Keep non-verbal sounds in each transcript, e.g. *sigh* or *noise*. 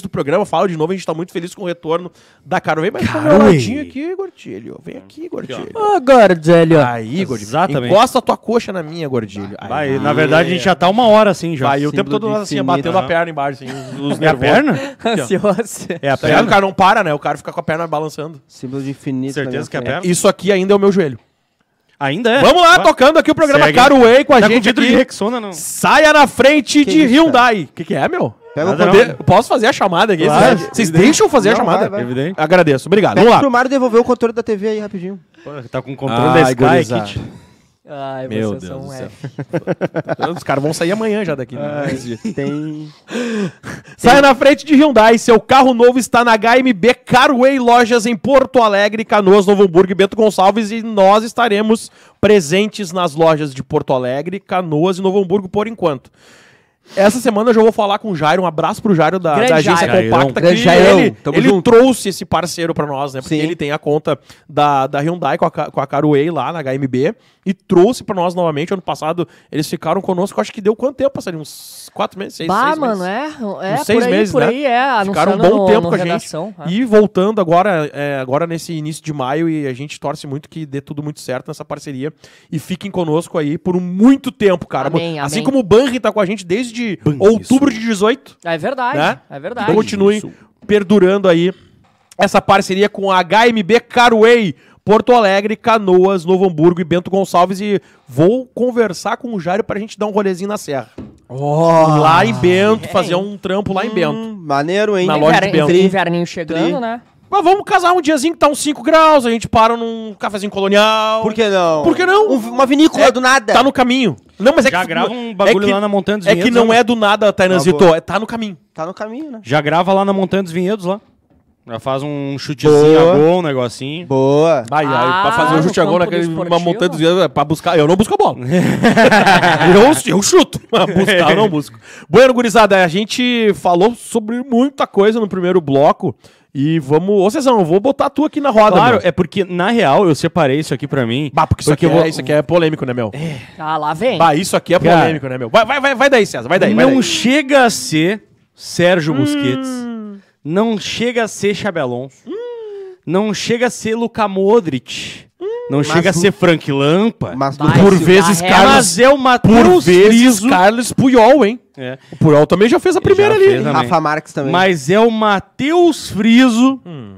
do programa, falo de novo, a gente tá muito feliz com o retorno da Caro. Vem mais um ladinho aqui, Gordilho. Vem aqui, Gordilho. Ô, Gordilho. Aí, Gordilho. Exatamente. Encosta a tua coxa na minha, Gordilho. Vai, na verdade, a gente já tá uma hora assim já. Vai, o tempo todo nós assim, batendo a perna embaixo, assim, os, os *laughs* é a perna? Ansioso. *laughs* É a perna. O cara não para, né? O cara fica com a perna balançando. Símbolo de infinito. Certeza né? que é a é, perna? Isso aqui ainda é o meu joelho. Ainda é. Vamos lá, Vai. tocando aqui o programa Segue. Caro com a tá gente. Com vidro aqui. de Rexona, não. Saia na frente que de Hyundai. O que, que é, meu? Pega Nada o Posso fazer a chamada aqui? Claro, vocês evidente. deixam fazer não, a chamada? Vai, vai. Evidente. Agradeço, obrigado. Pede Vamos lá. pro Mário devolver o controle da TV aí rapidinho. Pô, tá com o controle ah, da Sky aqui. Ai, Meu Deus do céu. *laughs* Os caras vão sair amanhã já daqui. Né? Ai, tem... *laughs* Saia na frente de Hyundai. Seu carro novo está na HMB Carway Lojas em Porto Alegre, Canoas, Novo Hamburgo e Bento Gonçalves. E nós estaremos presentes nas lojas de Porto Alegre, Canoas e Novo Hamburgo por enquanto. Essa semana eu já vou falar com o Jairo. Um abraço pro Jairo da, da agência Jairão. compacta. Grande que Jairão. ele Tamo ele junto. trouxe esse parceiro pra nós, né? Porque Sim. ele tem a conta da, da Hyundai com a, com a Caruei lá na HMB e trouxe pra nós novamente. Ano passado eles ficaram conosco. Acho que deu quanto tempo, passaria? Uns quatro meses, seis, bah, seis mano, meses. é. é seis por aí, meses, por né? aí, é. Ficaram um bom no, tempo no com a redação, gente. É. E voltando agora, é, agora nesse início de maio e a gente torce muito que dê tudo muito certo nessa parceria e fiquem conosco aí por muito tempo, cara. Amém, assim amém. como o Banri tá com a gente desde de outubro isso. de 18. Ah, é verdade, né? é verdade. Bem, então continue perdurando aí essa parceria com a HMB Carway. Porto Alegre, Canoas, Novo Hamburgo e Bento Gonçalves. E vou conversar com o Jairo pra gente dar um rolezinho na serra. Oh, lá em Bento, é. fazer um trampo lá em Bento. Hum, maneiro, hein? Na loja Inver de Bento. Inverninho chegando, Tri. né? Mas vamos casar um diazinho que tá uns 5 graus, a gente para num cafezinho colonial. Por que não? Por que não? Um- uma vinícola É, do nada. Tá no caminho. Não, mas é Já que. grava um bagulho é que, lá na Montanha dos É que não é né? é do nada, Tainanzito. Tá, tá boa. É, tá no caminho. Tá no caminho, né? Já grava lá na Montanha dos Vinhedos lá. Já faz um chutezinho Boa. a gol, um negocinho. Boa. vai Ah, pra fazer um chute a gol naquele uma montanha dos vinhedos é pra buscar. Eu não busco a bola. *laughs* eu, eu chuto. Mas buscar eu não *laughs* busco. Bueno, gurizada, a gente falou sobre muita coisa no primeiro bloco. E vamos. Ô, Cezão, vou botar a tua aqui na roda. Claro, meu. é porque, na real, eu separei isso aqui pra mim. Bah, porque isso, porque aqui, é, vou... é, isso aqui é polêmico, né, meu? É. Ah, lá vem. Bah, isso aqui é polêmico, né, meu? Vai, vai, vai, vai daí, César, vai daí. Não vai daí. chega a ser Sérgio hum. Busquets. Não chega a ser Xabi Hum. Não chega a ser Luca Modric. Não mas chega o... a ser Frank Lampa. Mas por é vezes Carlos. Ré, mas o por vezes Carlos Puyol, hein? É. O Puyol também já fez a primeira ali. Rafa Marques também. Mas é o Matheus Friso hum.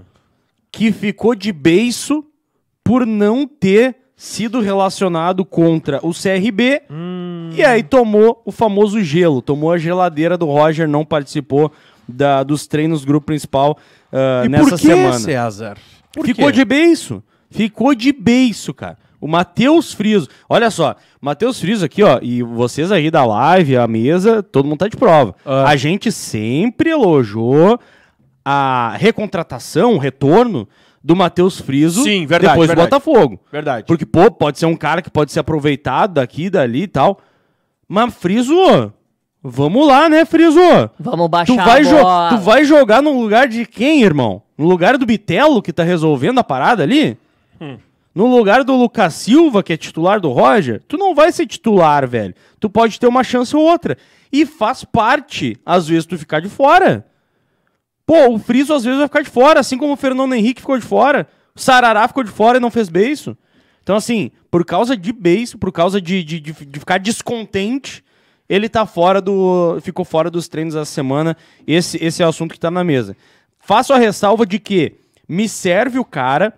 que ficou de beiço por não ter sido relacionado contra o CRB. Hum. E aí tomou o famoso gelo. Tomou a geladeira do Roger, não participou da, dos treinos grupo principal uh, e nessa por que, semana. César? Por ficou quê? de beiço. Ficou de beiço, cara. O Matheus Friso. Olha só, Matheus Friso aqui, ó, e vocês aí da live, a mesa, todo mundo tá de prova. Ah. A gente sempre elogiou a recontratação, o retorno do Matheus Friso Sim, verdade, depois verdade. do Botafogo. Verdade. Porque, pô, pode ser um cara que pode ser aproveitado daqui, dali e tal. Mas Friso, vamos lá, né, Friso? Vamos baixar tu vai, tu vai jogar no lugar de quem, irmão? No lugar do Bitelo que tá resolvendo a parada ali? Hum. No lugar do Lucas Silva, que é titular do Roger, tu não vai ser titular, velho. Tu pode ter uma chance ou outra. E faz parte, às vezes, tu ficar de fora. Pô, o Friso às vezes vai ficar de fora, assim como o Fernando Henrique ficou de fora. O Sarará ficou de fora e não fez beijo. Então, assim, por causa de beijo, por causa de, de, de, de ficar descontente, ele tá fora do. ficou fora dos treinos essa semana. Esse, esse é o assunto que tá na mesa. Faço a ressalva de que me serve o cara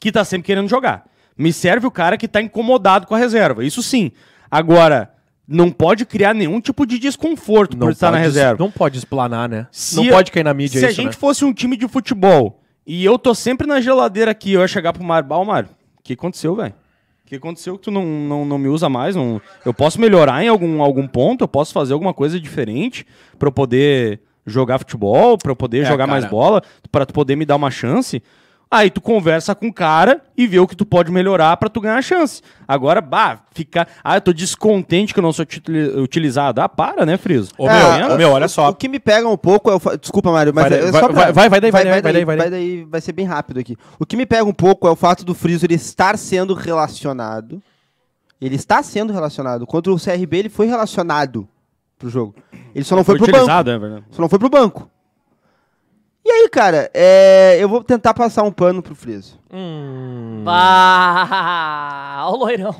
que tá sempre querendo jogar. Me serve o cara que tá incomodado com a reserva. Isso sim. Agora, não pode criar nenhum tipo de desconforto não por estar pode, na reserva. Não pode esplanar, né? Se não eu, pode cair na mídia Se isso, a gente né? fosse um time de futebol e eu tô sempre na geladeira aqui, eu ia chegar pro Mar bah, Mário, o que aconteceu, velho? O que aconteceu que tu não, não, não me usa mais? Não, eu posso melhorar em algum, algum ponto, eu posso fazer alguma coisa diferente para eu poder jogar futebol, para eu poder é, jogar cara. mais bola, para tu poder me dar uma chance. Aí tu conversa com o cara e vê o que tu pode melhorar para tu ganhar a chance. Agora, bah, ficar. Ah, eu tô descontente que eu não sou utilizado. Ah, para, né, Friso? Ô, é, meu, ô, tá meu, olha só. O, o, que me pega um pouco é o. Desculpa, Mário, mas. Vai, é vai, pra... vai, vai, daí, vai, vai, daí, vai, daí, vai, daí, vai, daí, vai ser bem rápido aqui. O que me pega um pouco é o fato do Friso ele estar sendo relacionado. Ele está sendo relacionado. Contra o CRB, ele foi relacionado pro jogo. Ele só não foi, foi pro banco. É, verdade. só não foi pro banco. E aí, cara, é, eu vou tentar passar um pano pro Frizo. Hum. Ah, o loirão.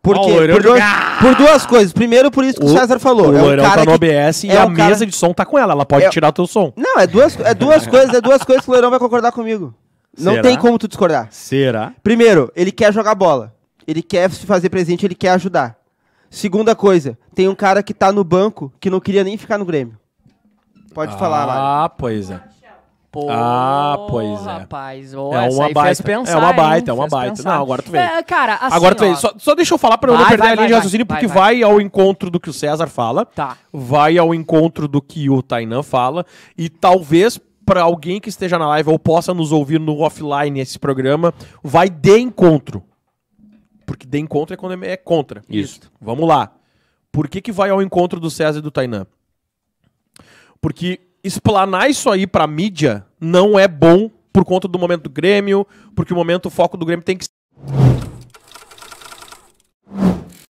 Por quê? por, duas, por duas coisas. Primeiro, por isso que o, o César falou. O é um loirão tá no OBS e é a cara... mesa de som tá com ela. Ela pode é... tirar teu som. Não, é duas, é duas coisas, é duas coisas que o loirão vai concordar comigo. Não tem como tu discordar. Será? Primeiro, ele quer jogar bola. Ele quer se fazer presente, ele quer ajudar. Segunda coisa, tem um cara que tá no banco que não queria nem ficar no Grêmio. Pode ah, falar lá. Ah, pois é. Pô, ah, pois é. Rapaz, oh, é, uma baita, pensar, é uma baita, é uma baita, Não, agora tu vê. É, cara, assim, agora tu Só, só deixa eu falar para eu não perder vai, a linha de raciocínio, porque vai, vai, ao encontro do que o César fala. Tá. Vai ao encontro do que o Tainan fala. E talvez para alguém que esteja na live ou possa nos ouvir no offline esse programa, vai de encontro. Porque de encontro é quando é contra. Isso. Isso. Vamos lá. Por que, que vai ao encontro do César e do Tainan? Porque explanar isso aí pra mídia não é bom por conta do momento do Grêmio, porque o momento, o foco do Grêmio tem que